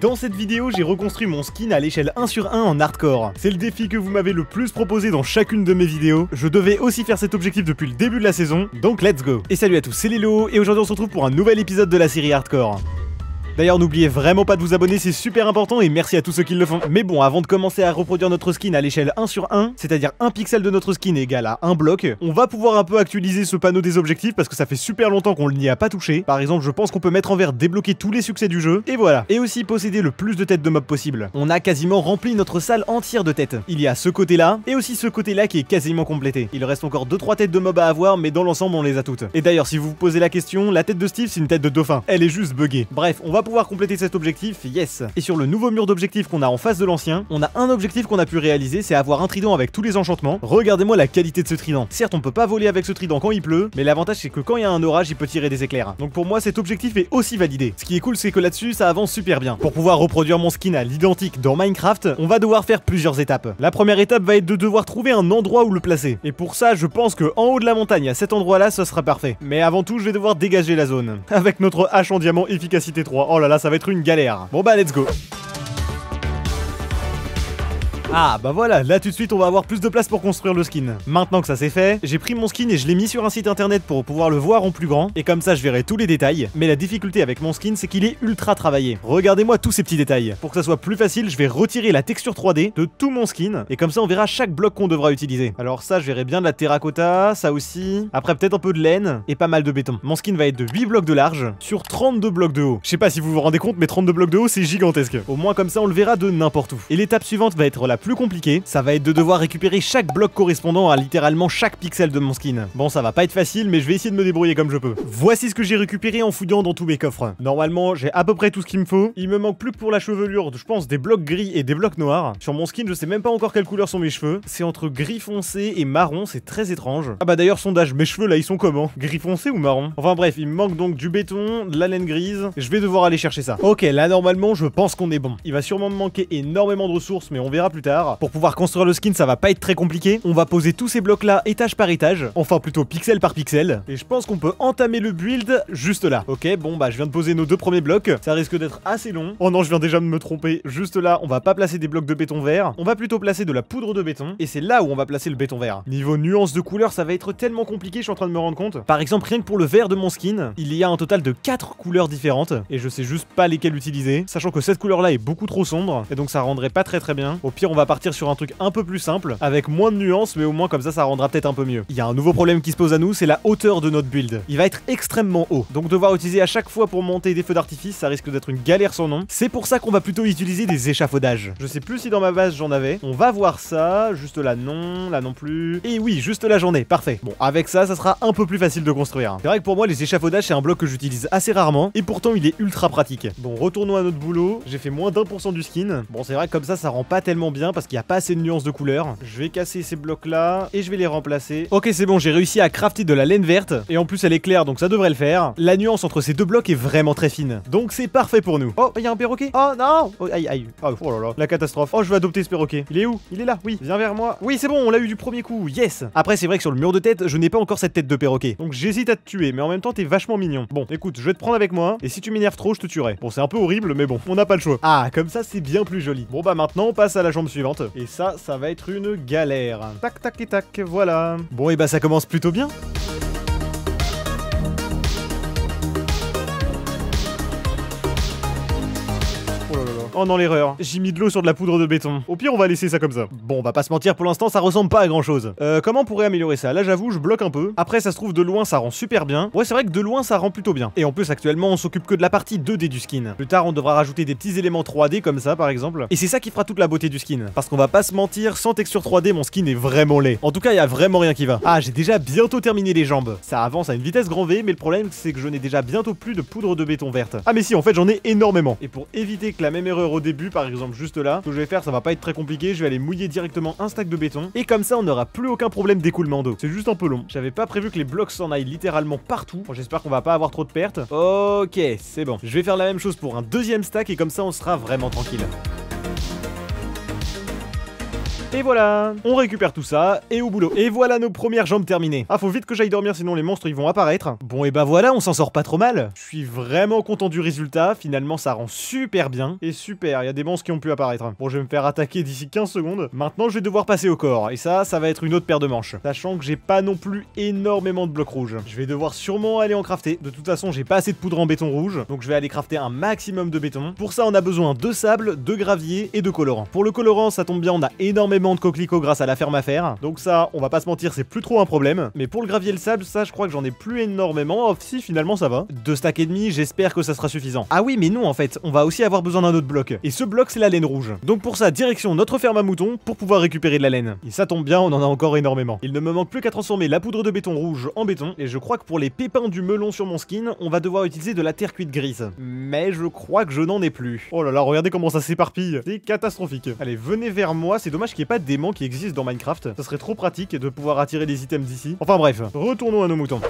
Dans cette vidéo, j'ai reconstruit mon skin à l'échelle 1 sur 1 en hardcore. C'est le défi que vous m'avez le plus proposé dans chacune de mes vidéos. Je devais aussi faire cet objectif depuis le début de la saison, donc let's go Et salut à tous, c'est Lilo, et aujourd'hui on se retrouve pour un nouvel épisode de la série hardcore. D'ailleurs, n'oubliez vraiment pas de vous abonner, c'est super important et merci à tous ceux qui le font. Mais bon, avant de commencer à reproduire notre skin à l'échelle 1 sur 1, c'est-à-dire un pixel de notre skin égal à un bloc, on va pouvoir un peu actualiser ce panneau des objectifs parce que ça fait super longtemps qu'on n'y a pas touché. Par exemple, je pense qu'on peut mettre en vert débloquer tous les succès du jeu, et voilà. Et aussi posséder le plus de têtes de mobs possible. On a quasiment rempli notre salle entière de têtes. Il y a ce côté-là, et aussi ce côté-là qui est quasiment complété. Il reste encore 2-3 têtes de mobs à avoir, mais dans l'ensemble, on les a toutes. Et d'ailleurs, si vous vous posez la question, la tête de Steve, c'est une tête de dauphin. Elle est juste buggée. Bref, on va compléter cet objectif, yes Et sur le nouveau mur d'objectifs qu'on a en face de l'ancien, on a un objectif qu'on a pu réaliser, c'est avoir un trident avec tous les enchantements. Regardez-moi la qualité de ce trident. Certes, on peut pas voler avec ce trident quand il pleut, mais l'avantage c'est que quand il y a un orage, il peut tirer des éclairs. Donc pour moi, cet objectif est aussi validé. Ce qui est cool, c'est que là-dessus, ça avance super bien. Pour pouvoir reproduire mon skin à l'identique dans Minecraft, on va devoir faire plusieurs étapes. La première étape va être de devoir trouver un endroit où le placer. Et pour ça, je pense que en haut de la montagne, à cet endroit-là, ce sera parfait. Mais avant tout, je vais devoir dégager la zone. Avec notre hache en diamant efficacité 3. Oh là là, ça va être une galère. Bon bah let's go. Ah bah voilà, là tout de suite on va avoir plus de place pour construire le skin. Maintenant que ça c'est fait, j'ai pris mon skin et je l'ai mis sur un site internet pour pouvoir le voir en plus grand, et comme ça je verrai tous les détails, mais la difficulté avec mon skin c'est qu'il est ultra travaillé. Regardez-moi tous ces petits détails. Pour que ça soit plus facile, je vais retirer la texture 3D de tout mon skin, et comme ça on verra chaque bloc qu'on devra utiliser. Alors ça je verrai bien de la terracotta, ça aussi, après peut-être un peu de laine, et pas mal de béton. Mon skin va être de 8 blocs de large sur 32 blocs de haut. Je sais pas si vous vous rendez compte, mais 32 blocs de haut c'est gigantesque. Au moins comme ça on le verra de n'importe où. Et l'étape suivante va être la plus compliqué, ça va être de devoir récupérer chaque bloc correspondant à littéralement chaque pixel de mon skin. Bon, ça va pas être facile, mais je vais essayer de me débrouiller comme je peux. Voici ce que j'ai récupéré en fouillant dans tous mes coffres. Normalement, j'ai à peu près tout ce qu'il me faut. Il me manque plus pour la chevelure, je pense, des blocs gris et des blocs noirs. Sur mon skin, je sais même pas encore quelle couleur sont mes cheveux. C'est entre gris foncé et marron, c'est très étrange. Ah bah d'ailleurs, sondage, mes cheveux là, ils sont comment Gris foncé ou marron Enfin bref, il me manque donc du béton, de la laine grise. Je vais devoir aller chercher ça. Ok, là normalement, je pense qu'on est bon. Il va sûrement me manquer énormément de ressources, mais on verra plus tard. Pour pouvoir construire le skin, ça va pas être très compliqué. On va poser tous ces blocs là étage par étage, enfin plutôt pixel par pixel. Et je pense qu'on peut entamer le build juste là. Ok, bon bah je viens de poser nos deux premiers blocs, ça risque d'être assez long. Oh non, je viens déjà de me tromper. Juste là, on va pas placer des blocs de béton vert, on va plutôt placer de la poudre de béton. Et c'est là où on va placer le béton vert. Niveau nuance de couleur, ça va être tellement compliqué, je suis en train de me rendre compte. Par exemple, rien que pour le vert de mon skin, il y a un total de 4 couleurs différentes. Et je sais juste pas lesquelles utiliser, sachant que cette couleur là est beaucoup trop sombre, et donc ça rendrait pas très très bien. Au pire, on va va partir sur un truc un peu plus simple, avec moins de nuances, mais au moins comme ça, ça rendra peut-être un peu mieux. Il y a un nouveau problème qui se pose à nous, c'est la hauteur de notre build. Il va être extrêmement haut, donc devoir utiliser à chaque fois pour monter des feux d'artifice, ça risque d'être une galère sans nom. C'est pour ça qu'on va plutôt utiliser des échafaudages. Je sais plus si dans ma base j'en avais. On va voir ça, juste là non, là non plus. Et oui, juste là j'en ai, parfait. Bon, avec ça, ça sera un peu plus facile de construire. C'est vrai que pour moi, les échafaudages, c'est un bloc que j'utilise assez rarement, et pourtant il est ultra pratique. Bon, retournons à notre boulot. J'ai fait moins d'un pour cent du skin. Bon, c'est vrai que comme ça, ça rend pas tellement bien, parce qu'il n'y a pas assez de nuances de couleurs. Je vais casser ces blocs là et je vais les remplacer. Ok c'est bon j'ai réussi à crafter de la laine verte et en plus elle est claire donc ça devrait le faire. La nuance entre ces deux blocs est vraiment très fine. Donc c'est parfait pour nous. Oh il y a un perroquet. Oh non oh, Aïe aïe. Oh, oh, là là. La catastrophe. Oh je vais adopter ce perroquet. Il est où Il est là oui. Viens vers moi. Oui c'est bon on l'a eu du premier coup. Yes Après c'est vrai que sur le mur de tête je n'ai pas encore cette tête de perroquet. Donc j'hésite à te tuer mais en même temps t'es vachement mignon. Bon écoute je vais te prendre avec moi et si tu m'énerves trop je te tuerai. Bon c'est un peu horrible mais bon on n'a pas le choix. Ah comme ça c'est bien plus joli. Bon bah maintenant on passe à la jambe suivante. Et ça, ça va être une galère. Tac, tac et tac, voilà. Bon, et bah ça commence plutôt bien. dans l'erreur. J'ai mis de l'eau sur de la poudre de béton. Au pire, on va laisser ça comme ça. Bon, on va pas se mentir, pour l'instant, ça ressemble pas à grand chose. Euh, comment on pourrait améliorer ça Là, j'avoue, je bloque un peu. Après, ça se trouve, de loin, ça rend super bien. Ouais, c'est vrai que de loin, ça rend plutôt bien. Et en plus, actuellement, on s'occupe que de la partie 2D du skin. Plus tard, on devra rajouter des petits éléments 3D comme ça, par exemple. Et c'est ça qui fera toute la beauté du skin. Parce qu'on va pas se mentir, sans texture 3D, mon skin est vraiment laid. En tout cas, il y a vraiment rien qui va. Ah, j'ai déjà bientôt terminé les jambes. Ça avance à une vitesse grand V, mais le problème, c'est que je n'ai déjà bientôt plus de poudre de béton verte. Ah, mais si, en fait, j'en ai énormément. Et pour éviter que la même erreur au début, par exemple juste là. Ce que je vais faire, ça va pas être très compliqué, je vais aller mouiller directement un stack de béton, et comme ça on n'aura plus aucun problème d'écoulement d'eau. C'est juste un peu long. J'avais pas prévu que les blocs s'en aillent littéralement partout. Bon, J'espère qu'on va pas avoir trop de pertes. Ok, c'est bon. Je vais faire la même chose pour un deuxième stack, et comme ça on sera vraiment tranquille. Et voilà On récupère tout ça, et au boulot. Et voilà nos premières jambes terminées. Ah, faut vite que j'aille dormir, sinon les monstres, ils vont apparaître. Bon, et bah voilà, on s'en sort pas trop mal. Je suis vraiment content du résultat, finalement, ça rend super bien. Et super, il y a des monstres qui ont pu apparaître. Bon, je vais me faire attaquer d'ici 15 secondes. Maintenant, je vais devoir passer au corps, et ça, ça va être une autre paire de manches. Sachant que j'ai pas non plus énormément de blocs rouges. Je vais devoir sûrement aller en crafter. De toute façon, j'ai pas assez de poudre en béton rouge, donc je vais aller crafter un maximum de béton. Pour ça, on a besoin de sable, de gravier et de colorant. Pour le colorant, ça tombe bien, on a énormément de coquelicots grâce à la ferme à faire. Donc ça, on va pas se mentir, c'est plus trop un problème. Mais pour le gravier et le sable, ça, je crois que j'en ai plus énormément. Oh, si, finalement, ça va. Deux stacks et demi, j'espère que ça sera suffisant. Ah oui, mais nous en fait, on va aussi avoir besoin d'un autre bloc. Et ce bloc, c'est la laine rouge. Donc pour ça, direction notre ferme à moutons pour pouvoir récupérer de la laine. Et ça tombe bien, on en a encore énormément. Il ne me manque plus qu'à transformer la poudre de béton rouge en béton. Et je crois que pour les pépins du melon sur mon skin, on va devoir utiliser de la terre cuite grise. Mais je crois que je n'en ai plus. Oh là là, regardez comment ça s'éparpille. C'est catastrophique. Allez, venez vers moi. C'est dommage qu'il pas de démons qui existent dans Minecraft. Ça serait trop pratique de pouvoir attirer des items d'ici. Enfin bref, retournons à nos moutons.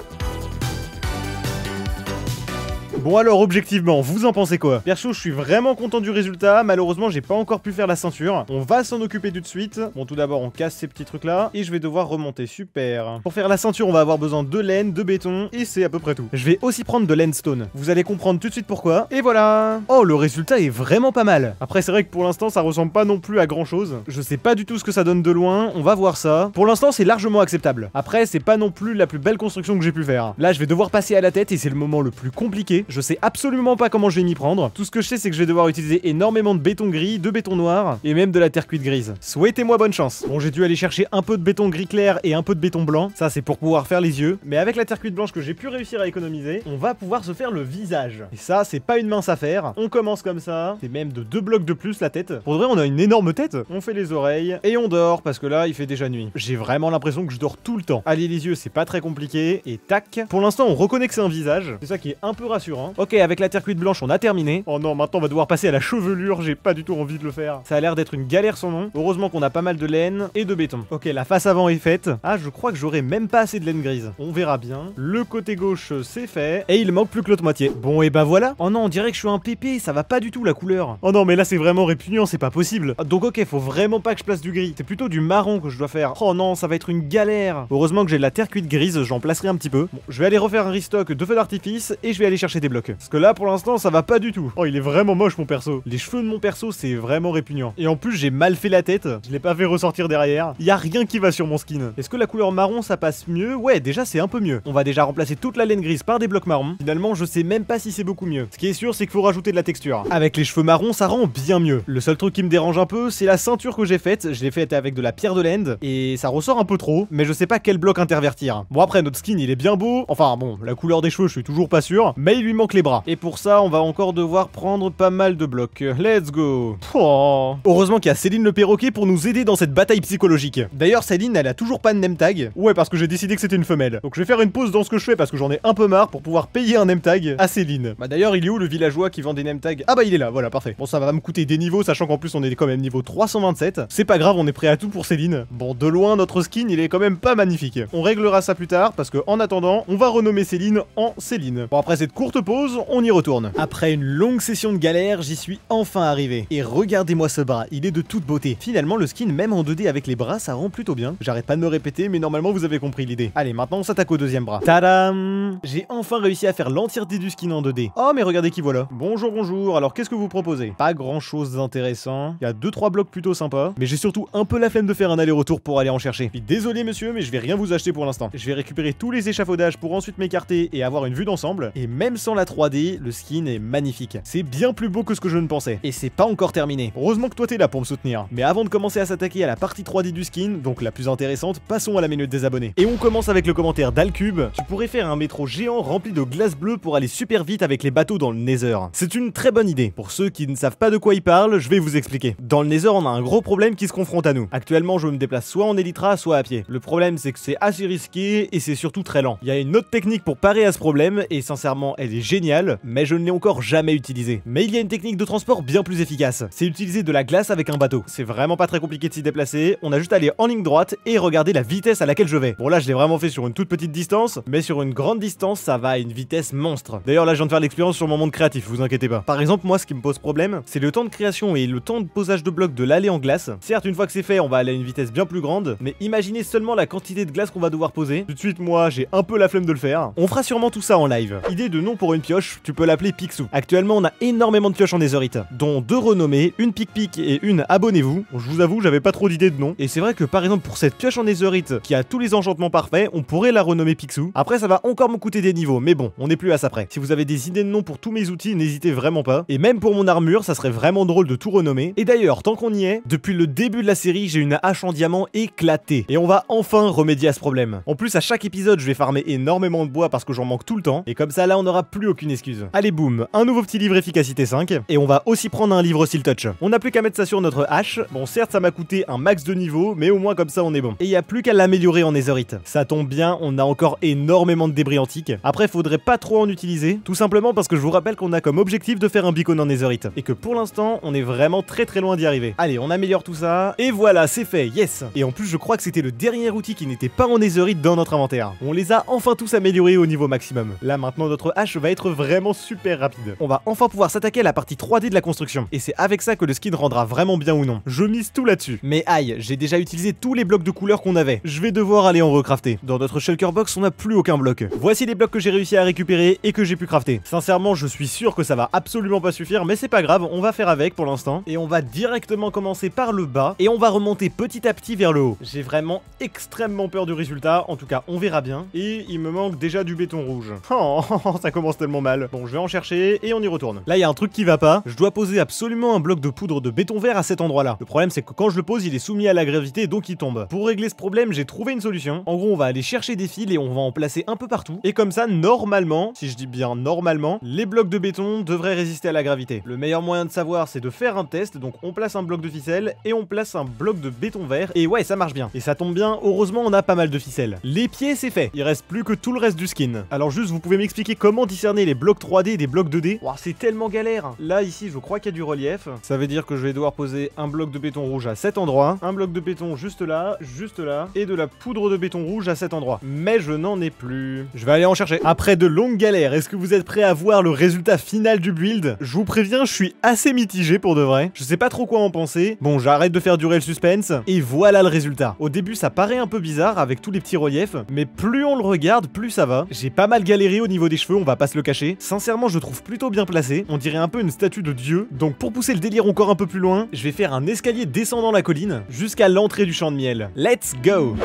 Bon alors objectivement, vous en pensez quoi Perso, je suis vraiment content du résultat, malheureusement j'ai pas encore pu faire la ceinture. On va s'en occuper tout de suite. Bon tout d'abord on casse ces petits trucs là, et je vais devoir remonter, super. Pour faire la ceinture, on va avoir besoin de laine, de béton, et c'est à peu près tout. Je vais aussi prendre de stone. vous allez comprendre tout de suite pourquoi, et voilà Oh le résultat est vraiment pas mal Après c'est vrai que pour l'instant ça ressemble pas non plus à grand chose, je sais pas du tout ce que ça donne de loin, on va voir ça. Pour l'instant c'est largement acceptable, après c'est pas non plus la plus belle construction que j'ai pu faire. Là je vais devoir passer à la tête et c'est le moment le plus compliqué, je sais absolument pas comment je vais m'y prendre. Tout ce que je sais, c'est que je vais devoir utiliser énormément de béton gris, de béton noir et même de la terre cuite grise. Souhaitez-moi bonne chance. Bon, j'ai dû aller chercher un peu de béton gris clair et un peu de béton blanc. Ça, c'est pour pouvoir faire les yeux. Mais avec la terre cuite blanche que j'ai pu réussir à économiser, on va pouvoir se faire le visage. Et ça, c'est pas une mince affaire. On commence comme ça. C'est même de deux blocs de plus la tête. Pour vrai, on a une énorme tête. On fait les oreilles et on dort parce que là, il fait déjà nuit. J'ai vraiment l'impression que je dors tout le temps. Allez, les yeux, c'est pas très compliqué. Et tac. Pour l'instant, on reconnaît que c'est un visage. C'est ça qui est un peu rassurant. Hein. Ok, avec la terre cuite blanche, on a terminé. Oh non, maintenant on va devoir passer à la chevelure, j'ai pas du tout envie de le faire. Ça a l'air d'être une galère sans nom. Heureusement qu'on a pas mal de laine et de béton. Ok, la face avant est faite. Ah, je crois que j'aurai même pas assez de laine grise. On verra bien. Le côté gauche, euh, c'est fait. Et il manque plus que l'autre moitié. Bon, et bah voilà. Oh non, on dirait que je suis un pépé, ça va pas du tout la couleur. Oh non, mais là c'est vraiment répugnant, c'est pas possible. Ah, donc ok, faut vraiment pas que je place du gris. C'est plutôt du marron que je dois faire. Oh non, ça va être une galère. Heureusement que j'ai de la terre cuite grise, j'en placerai un petit peu. Bon, je vais aller refaire un restock de feu d'artifice et je vais aller chercher des parce que là, pour l'instant, ça va pas du tout. Oh, il est vraiment moche, mon perso. Les cheveux de mon perso, c'est vraiment répugnant. Et en plus, j'ai mal fait la tête. Je l'ai pas fait ressortir derrière. Il y a rien qui va sur mon skin. Est-ce que la couleur marron, ça passe mieux Ouais, déjà, c'est un peu mieux. On va déjà remplacer toute la laine grise par des blocs marrons. Finalement, je sais même pas si c'est beaucoup mieux. Ce qui est sûr, c'est qu'il faut rajouter de la texture. Avec les cheveux marrons, ça rend bien mieux. Le seul truc qui me dérange un peu, c'est la ceinture que j'ai faite. Je l'ai faite avec de la pierre de laine et ça ressort un peu trop, mais je sais pas quel bloc intervertir. Bon après, notre skin, il est bien beau. Enfin bon, la couleur des cheveux, je suis toujours pas sûr, mais il lui les bras. Et pour ça, on va encore devoir prendre pas mal de blocs. Let's go Heureusement qu'il y a Céline le perroquet pour nous aider dans cette bataille psychologique. D'ailleurs, Céline, elle a toujours pas de name tag. Ouais, parce que j'ai décidé que c'était une femelle. Donc je vais faire une pause dans ce que je fais parce que j'en ai un peu marre pour pouvoir payer un name tag à Céline. Bah d'ailleurs, il est où le villageois qui vend des name tags Ah bah il est là, voilà, parfait. Bon, ça va me coûter des niveaux, sachant qu'en plus on est quand même niveau 327. C'est pas grave, on est prêt à tout pour Céline. Bon, de loin, notre skin, il est quand même pas magnifique. On réglera ça plus tard parce que en attendant, on va renommer Céline en Céline. Bon, après cette courte pause, on y retourne. Après une longue session de galère, j'y suis enfin arrivé. Et regardez-moi ce bras, il est de toute beauté. Finalement, le skin, même en 2D avec les bras, ça rend plutôt bien. J'arrête pas de me répéter, mais normalement, vous avez compris l'idée. Allez, maintenant, on s'attaque au deuxième bras. Tadam J'ai enfin réussi à faire l'entièreté du skin en 2D. Oh, mais regardez qui voilà. Bonjour, bonjour. Alors, qu'est-ce que vous proposez Pas grand-chose d'intéressant. Il y a 2-3 blocs plutôt sympas. Mais j'ai surtout un peu la flemme de faire un aller-retour pour aller en chercher. Puis, désolé, monsieur, mais je vais rien vous acheter pour l'instant. Je vais récupérer tous les échafaudages pour ensuite m'écarter et avoir une vue d'ensemble. Et même sans la 3D, le skin est magnifique. C'est bien plus beau que ce que je ne pensais. Et c'est pas encore terminé. Heureusement que toi t'es là pour me soutenir. Mais avant de commencer à s'attaquer à la partie 3D du skin, donc la plus intéressante, passons à la minute des abonnés. Et on commence avec le commentaire d'Alcube. Tu pourrais faire un métro géant rempli de glace bleue pour aller super vite avec les bateaux dans le Nether. C'est une très bonne idée. Pour ceux qui ne savent pas de quoi il parle, je vais vous expliquer. Dans le Nether, on a un gros problème qui se confronte à nous. Actuellement, je me déplace soit en Elytra, soit à pied. Le problème, c'est que c'est assez risqué et c'est surtout très lent. Il y a une autre technique pour parer à ce problème et sincèrement, elle est génial, mais je ne l'ai encore jamais utilisé. Mais il y a une technique de transport bien plus efficace. C'est utiliser de la glace avec un bateau. C'est vraiment pas très compliqué de s'y déplacer, on a juste à aller en ligne droite et regarder la vitesse à laquelle je vais. Bon là je l'ai vraiment fait sur une toute petite distance, mais sur une grande distance ça va à une vitesse monstre. D'ailleurs là je viens de faire l'expérience sur mon monde créatif, vous inquiétez pas. Par exemple moi ce qui me pose problème, c'est le temps de création et le temps de posage de blocs de l'aller en glace. Certes une fois que c'est fait on va aller à une vitesse bien plus grande, mais imaginez seulement la quantité de glace qu'on va devoir poser. Tout de suite moi j'ai un peu la flemme de le faire. On fera sûrement tout ça en live. Idée de non pour une pioche, tu peux l'appeler Pixou. Actuellement, on a énormément de pioches en Netherite, dont deux renommées, une Pic-Pic et une Abonnez-vous. Je vous avoue, j'avais pas trop d'idées de nom. Et c'est vrai que par exemple, pour cette pioche en Netherite qui a tous les enchantements parfaits, on pourrait la renommer Pixou. Après, ça va encore me coûter des niveaux, mais bon, on n'est plus à ça près. Si vous avez des idées de nom pour tous mes outils, n'hésitez vraiment pas. Et même pour mon armure, ça serait vraiment drôle de tout renommer. Et d'ailleurs, tant qu'on y est, depuis le début de la série, j'ai une hache en diamant éclatée. Et on va enfin remédier à ce problème. En plus, à chaque épisode, je vais farmer énormément de bois parce que j'en manque tout le temps. Et comme ça, là, on aura plus aucune excuse. Allez boum, un nouveau petit livre efficacité 5, et on va aussi prendre un livre Seal Touch. On n'a plus qu'à mettre ça sur notre hache, bon certes ça m'a coûté un max de niveau, mais au moins comme ça on est bon. Et il n'y a plus qu'à l'améliorer en Netherite. Ça tombe bien, on a encore énormément de débris antiques. Après faudrait pas trop en utiliser, tout simplement parce que je vous rappelle qu'on a comme objectif de faire un beacon en Netherite, et que pour l'instant on est vraiment très très loin d'y arriver. Allez, on améliore tout ça, et voilà, c'est fait, yes Et en plus je crois que c'était le dernier outil qui n'était pas en Netherite dans notre inventaire. On les a enfin tous améliorés au niveau maximum. Là maintenant notre hache va être vraiment super rapide. On va enfin pouvoir s'attaquer à la partie 3D de la construction, et c'est avec ça que le skin rendra vraiment bien ou non. Je mise tout là-dessus. Mais aïe, j'ai déjà utilisé tous les blocs de couleurs qu'on avait. Je vais devoir aller en recrafter. Dans notre shulker box, on n'a plus aucun bloc. Voici les blocs que j'ai réussi à récupérer et que j'ai pu crafter. Sincèrement, je suis sûr que ça va absolument pas suffire, mais c'est pas grave, on va faire avec pour l'instant. Et on va directement commencer par le bas, et on va remonter petit à petit vers le haut. J'ai vraiment extrêmement peur du résultat, en tout cas on verra bien. Et il me manque déjà du béton rouge. Oh, ça commence tellement mal. Bon, je vais en chercher et on y retourne. Là, il y a un truc qui va pas. Je dois poser absolument un bloc de poudre de béton vert à cet endroit-là. Le problème, c'est que quand je le pose, il est soumis à la gravité, donc il tombe. Pour régler ce problème, j'ai trouvé une solution. En gros, on va aller chercher des fils et on va en placer un peu partout. Et comme ça, normalement, si je dis bien normalement, les blocs de béton devraient résister à la gravité. Le meilleur moyen de savoir, c'est de faire un test. Donc, on place un bloc de ficelle et on place un bloc de béton vert. Et ouais, ça marche bien. Et ça tombe bien. Heureusement, on a pas mal de ficelles. Les pieds, c'est fait. Il reste plus que tout le reste du skin. Alors juste, vous pouvez m'expliquer comment discerner les blocs 3D et des blocs 2D. Wow, c'est tellement galère Là, ici, je crois qu'il y a du relief. Ça veut dire que je vais devoir poser un bloc de béton rouge à cet endroit, un bloc de béton juste là, juste là, et de la poudre de béton rouge à cet endroit. Mais je n'en ai plus. Je vais aller en chercher. Après de longues galères, est-ce que vous êtes prêts à voir le résultat final du build Je vous préviens, je suis assez mitigé pour de vrai. Je sais pas trop quoi en penser. Bon, j'arrête de faire durer le suspense. Et voilà le résultat. Au début, ça paraît un peu bizarre avec tous les petits reliefs, mais plus on le regarde, plus ça va. J'ai pas mal galéré au niveau des cheveux, on va pas se le caché, Sincèrement, je trouve plutôt bien placé. On dirait un peu une statue de dieu. Donc pour pousser le délire encore un peu plus loin, je vais faire un escalier descendant la colline jusqu'à l'entrée du champ de miel. Let's go!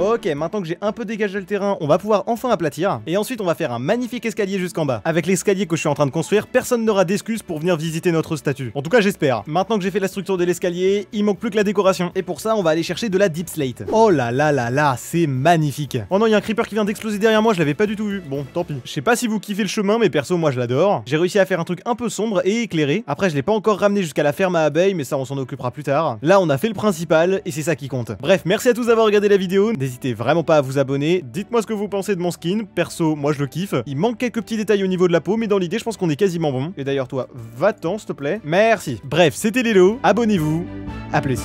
Ok, maintenant que j'ai un peu dégagé le terrain, on va pouvoir enfin aplatir. Et ensuite, on va faire un magnifique escalier jusqu'en bas. Avec l'escalier que je suis en train de construire, personne n'aura d'excuses pour venir visiter notre statue. En tout cas, j'espère. Maintenant que j'ai fait la structure de l'escalier, il manque plus que la décoration. Et pour ça, on va aller chercher de la deep slate. Oh là là là là, c'est magnifique. Oh non, il y a un creeper qui vient d'exploser derrière moi, je l'avais pas du tout vu. Bon, tant pis. Je sais pas si vous kiffez le chemin, mais perso, moi je l'adore. J'ai réussi à faire un truc un peu sombre et éclairé. Après, je l'ai pas encore ramené jusqu'à la ferme à abeilles, mais ça, on s'en occupera plus tard. Là, on a fait le principal et c'est ça qui compte. Bref, merci à tous d'avoir regardé la vidéo. N'hésitez vraiment pas à vous abonner. Dites-moi ce que vous pensez de mon skin. Perso, moi je le kiffe. Il manque quelques petits détails au niveau de la peau, mais dans l'idée, je pense qu'on est quasiment bon. Et d'ailleurs, toi, va-t'en, s'il te plaît. Merci. Bref, c'était Lilo. Abonnez-vous. À plus.